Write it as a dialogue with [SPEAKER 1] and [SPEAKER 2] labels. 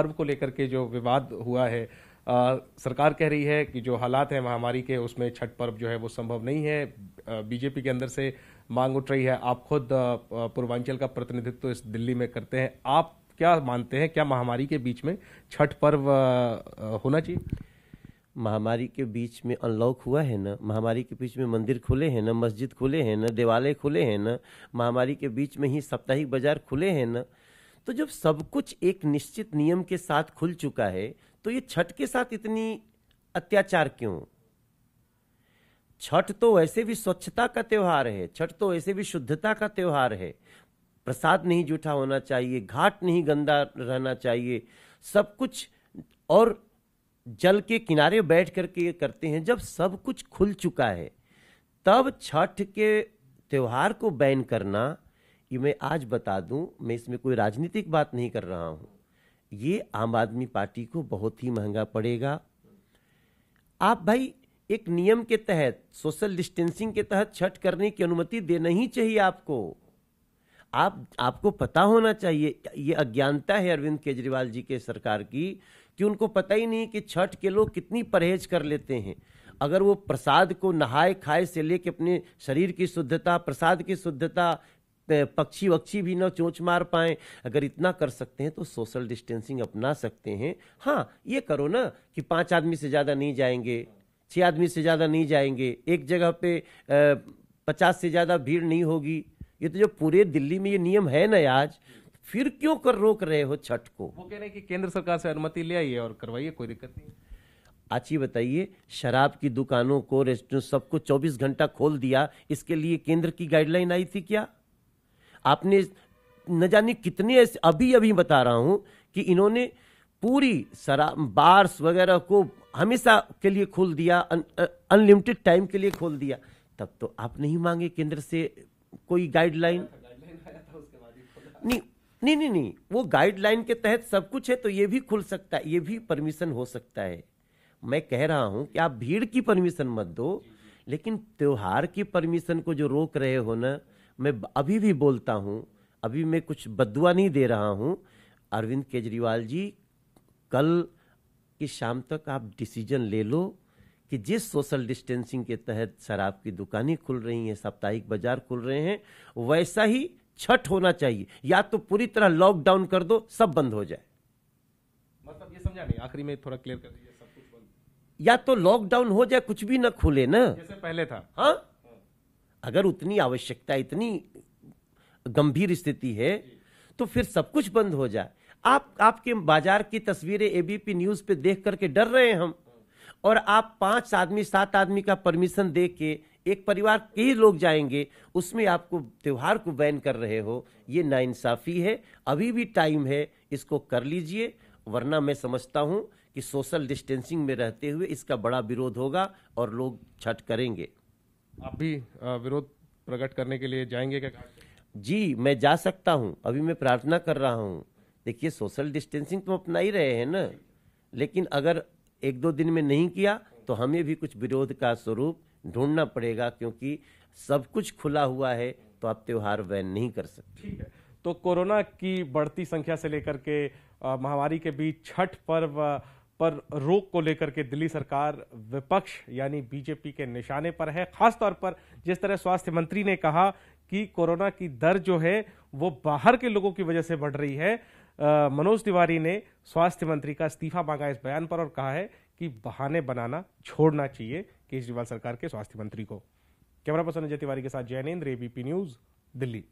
[SPEAKER 1] पर्व को लेकर के जो विवाद हुआ है आ, सरकार कह रही है कि जो हालात हैं महामारी के उसमें छठ पर्व जो है वो संभव नहीं है बीजेपी के अंदर से मांग उठ रही है आप खुद पूर्वांचल का प्रतिनिधित्व तो इस दिल्ली में करते हैं आप क्या मानते हैं क्या महामारी के बीच
[SPEAKER 2] में छठ पर्व होना चाहिए महामारी के बीच में अनलॉक हुआ है ना महामारी के बीच में मंदिर खुले हैं ना मस्जिद खुले हैं ना देवालय खुले हैं ना महामारी के बीच में ही साप्ताहिक बाजार खुले हैं ना तो जब सब कुछ एक निश्चित नियम के साथ खुल चुका है तो ये छठ के साथ इतनी अत्याचार क्यों छठ तो वैसे भी स्वच्छता का त्यौहार है छठ तो वैसे भी शुद्धता का त्यौहार है प्रसाद नहीं जूठा होना चाहिए घाट नहीं गंदा रहना चाहिए सब कुछ और जल के किनारे बैठ करके ये करते हैं जब सब कुछ खुल चुका है तब छठ के त्यौहार को बैन करना कि मैं आज बता दूं मैं इसमें कोई राजनीतिक बात नहीं कर रहा हूं ये आम आदमी पार्टी को बहुत ही महंगा पड़ेगा आप भाई एक नियम के तहत सोशल डिस्टेंसिंग के तहत छठ करने की अनुमति देना ही चाहिए आपको आप आपको पता होना चाहिए ये अज्ञानता है अरविंद केजरीवाल जी के सरकार की कि उनको पता ही नहीं कि छठ के लोग कितनी परहेज कर लेते हैं अगर वो प्रसाद को नहाए खाए से लेके अपने शरीर की शुद्धता प्रसाद की शुद्धता पक्षी वक्षी भी ना चोंच मार पाए अगर इतना कर सकते हैं तो सोशल डिस्टेंसिंग अपना सकते हैं हाँ ये करो ना कि पांच आदमी से ज़्यादा नहीं जाएंगे छह आदमी से ज़्यादा नहीं जाएंगे एक जगह पे पचास से ज़्यादा भीड़ नहीं होगी ये तो जो पूरे दिल्ली में ये नियम है ना आज फिर क्यों कर रोक रहे हो छठ को वो कह रहे हैं कि केंद्र सरकार से अनुमति ले आइए और करवाइए कोई दिक्कत नहीं आज ही बताइए शराब की दुकानों को रेस्टोरेंट सबको 24 घंटा खोल दिया इसके लिए केंद्र की गाइडलाइन आई थी क्या आपने न जाने कितने ऐसे अभी अभी बता रहा हूं कि इन्होंने पूरी सरा बार्स वगैरह को हमेशा के लिए खोल दिया अनलिमिटेड टाइम के लिए खोल दिया तब तो आप नहीं मांगे केंद्र से कोई गाइडलाइन नहीं नहीं नहीं नहीं वो गाइडलाइन के तहत सब कुछ है तो ये भी खुल सकता है ये भी परमिशन हो सकता है मैं कह रहा हूं कि आप भीड़ की परमिशन मत दो लेकिन त्योहार की परमिशन को जो रोक रहे हो ना मैं अभी भी बोलता हूँ अभी मैं कुछ बदुआ नहीं दे रहा हूँ अरविंद केजरीवाल जी कल की शाम तक आप डिसीजन ले लो कि जिस सोशल डिस्टेंसिंग के तहत शराब की दुकानें खुल रही हैं साप्ताहिक बाजार खुल रहे हैं वैसा ही छठ होना चाहिए या तो पूरी तरह लॉकडाउन कर दो सब बंद हो जाए
[SPEAKER 1] मतलब ये समझा नहीं
[SPEAKER 2] आखिरी में थोड़ा क्लियर कर दीजिए सब कुछ बंद या तो लॉकडाउन हो जाए कुछ भी ना खुले ना जैसे पहले था हाँ अगर उतनी आवश्यकता इतनी गंभीर स्थिति है तो फिर सब कुछ बंद हो जाए आप आपके बाजार की तस्वीरें एबीपी न्यूज पे देख करके डर रहे हैं हम और आप पांच आदमी सात आदमी का परमिशन दे के एक परिवार के ही लोग जाएंगे उसमें आपको त्यौहार को बैन कर रहे हो ये नाइंसाफ़ी है अभी भी टाइम है इसको कर लीजिए वरना मैं समझता हूँ कि सोशल डिस्टेंसिंग में रहते हुए इसका बड़ा विरोध होगा और लोग छठ करेंगे आप भी विरोध प्रकट करने के लिए जाएंगे क्या जी मैं जा सकता हूँ अभी मैं प्रार्थना कर रहा हूँ देखिए सोशल डिस्टेंसिंग तो अपना ही रहे हैं ना लेकिन अगर एक दो दिन में नहीं किया तो हमें भी कुछ विरोध का स्वरूप ढूंढना पड़ेगा क्योंकि सब कुछ खुला हुआ है तो आप त्यौहार वैन नहीं कर सकते
[SPEAKER 1] ठीक है तो कोरोना की बढ़ती संख्या से लेकर के महामारी के बीच छठ पर्व पर रोक को लेकर के दिल्ली सरकार विपक्ष यानी बीजेपी के निशाने पर है खासतौर पर जिस तरह स्वास्थ्य मंत्री ने कहा कि कोरोना की दर जो है वो बाहर के लोगों की वजह से बढ़ रही है मनोज तिवारी ने स्वास्थ्य मंत्री का इस्तीफा मांगा इस बयान पर और कहा है कि बहाने बनाना छोड़ना चाहिए केजरीवाल सरकार के स्वास्थ्य मंत्री को कैमरा पर्सन अजय तिवारी के साथ जैनेन्द्र एबीपी न्यूज दिल्ली